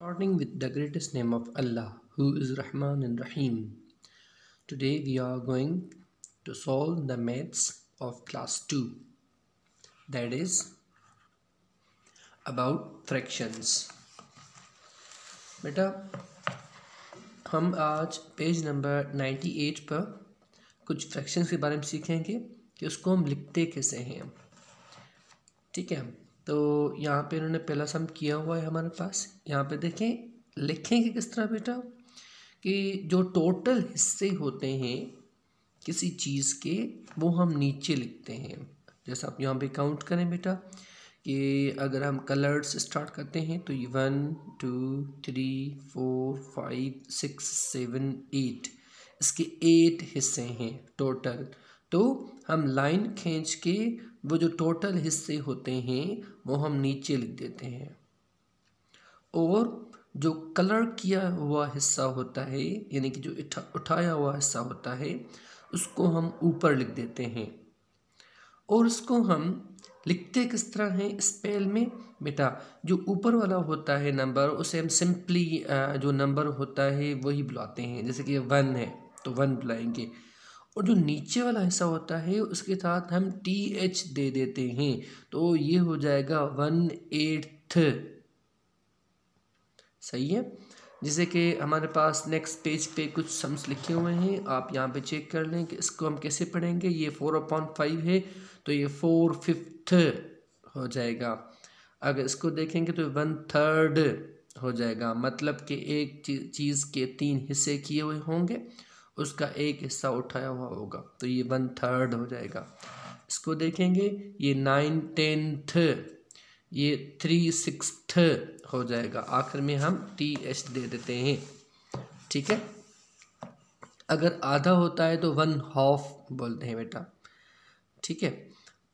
Starting with the greatest name of Allah, who is Rahman and Rahim. Today we are going to solve the maths of class 2, that is about fractions. Beta, हम आज page number 98 पर कुछ fractions के बारे में सीखेंगे कि उसको हम लिखते कैसे हैं ठीक है तो यहाँ पे इन्होंने पहला सम किया हुआ है हमारे पास यहाँ पे देखें लिखेंगे किस तरह बेटा कि जो टोटल हिस्से होते हैं किसी चीज़ के वो हम नीचे लिखते हैं जैसा आप यहाँ पे काउंट करें बेटा कि अगर हम कलर्स स्टार्ट करते हैं तो ये one two three four five six seven eight इसके एट हिस्से हैं टोटल तो हम लाइन खींच के वो जो टोटल हिस्से होते हैं वो हम नीचे लिख देते हैं और जो कलर किया हुआ हिस्सा होता है यानी कि जो उठा उठाया हुआ हिस्सा होता है उसको हम ऊपर लिख देते हैं और उसको हम लिखते किस तरह हैं स्पेल में बेटा जो ऊपर वाला होता है नंबर उसे हम सिंपली जो नंबर होता है वही बुलाते हैं जैसे कि वन है तो वन बुलाएंगे और जो नीचे वाला हिस्सा होता है उसके साथ हम टी एच दे देते हैं तो ये हो जाएगा वन एट्थ सही है जैसे कि हमारे पास नेक्स्ट पेज पे कुछ सम्स लिखे हुए हैं आप यहाँ पे चेक कर लें कि इसको हम कैसे पढ़ेंगे ये फोर अपॉन फाइव है तो ये फोर फिफ्थ हो जाएगा अगर इसको देखेंगे तो वन थर्ड हो जाएगा मतलब कि एक चीज़ के तीन हिस्से किए हुए होंगे उसका एक हिस्सा उठाया हुआ होगा तो ये वन थर्ड हो जाएगा इसको देखेंगे ये नाइन टेंथ ये थ्री सिक्स हो जाएगा आखिर में हम टी एच दे देते हैं ठीक है अगर आधा होता है तो वन हाफ बोलते हैं बेटा ठीक है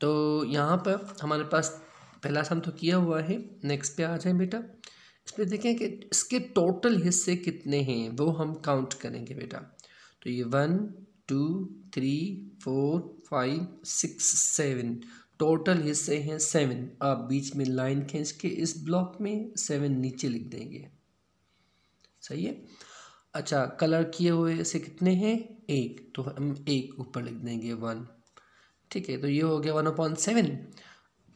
तो यहाँ पर हमारे पास पहला सम तो किया हुआ है नेक्स्ट पे आ जाए बेटा इस पर देखें कि इसके टोटल हिस्से कितने हैं वो हम काउंट करेंगे बेटा तो ये one two three four five six seven total हिस्से हैं सेवन आप बीच में लाइन खींच के इस ब्लॉक में सेवन नीचे लिख देंगे सही है अच्छा कलर किए हुए ऐसे कितने हैं एक तो हम एक ऊपर लिख देंगे वन ठीक है तो ये हो गया वन पॉइंट सेवन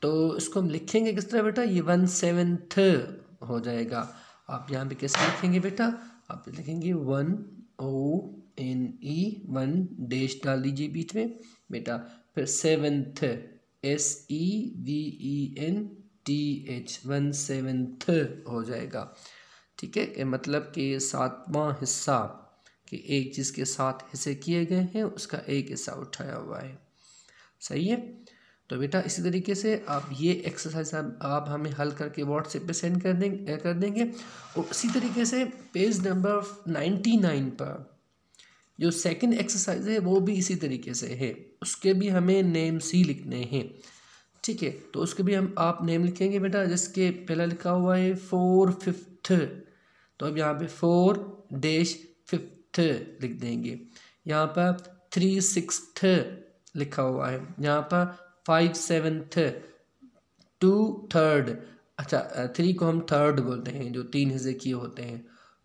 तो इसको हम लिखेंगे किस तरह बेटा ये वन थ हो जाएगा आप यहाँ पे कैसे लिखेंगे बेटा आप लिखेंगे one O N E one dash डाल दीजिए बीच में बेटा फिर seventh S E V E N T H one seventh हो जाएगा ठीक है मतलब कि सातवां हिस्सा कि एक जिसके साथ हिस्से किए गए हैं उसका एक हिस्सा उठाया हुआ है सही है तो बेटा इसी तरीके से आप ये एक्सरसाइज आप, आप हमें हल करके व्हाट्सएप पे सेंड कर देंगे कर देंगे और इसी तरीके से पेज नंबर नाइन्टी नाइन पर जो सेकंड एक्सरसाइज है वो भी इसी तरीके से है उसके भी हमें नेम्स ही लिखने हैं ठीक है तो उसके भी हम आप नेम लिखेंगे बेटा जिसके पहला लिखा हुआ है फोर फिफ्थ तो अब यहाँ पे फोर डैश फिफ्थ लिख देंगे यहाँ पर थ्री सिक्स लिखा हुआ है यहाँ पर फाइव सेवन्थ टू थर्ड अच्छा थ्री को हम थर्ड बोलते हैं जो तीन हिस्से किए होते हैं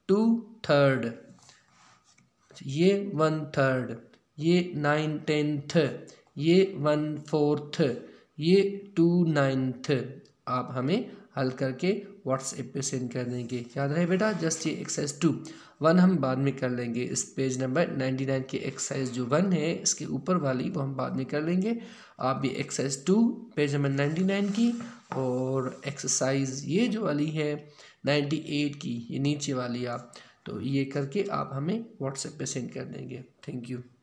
टू थर्ड ये वन थर्ड ये नाइन टेंथ ये वन फोर्थ ये टू नाइन्थ आप हमें हल करके व्हाट्सएप पे सेंड कर देंगे याद रहे बेटा जस्ट ये एक्सरसाइज टू वन हम बाद में कर लेंगे इस पेज नंबर नाइन्टी नाइन की एक्सरसाइज जो वन है इसके ऊपर वाली वो हम बाद में कर लेंगे आप ये exercise two page number ninety nine की और एक्सरसाइज ये जो वाली है नाइन्टी एट की ये नीचे वाली आप तो ये करके आप हमें व्हाट्सएप पे सेंड कर देंगे थैंक यू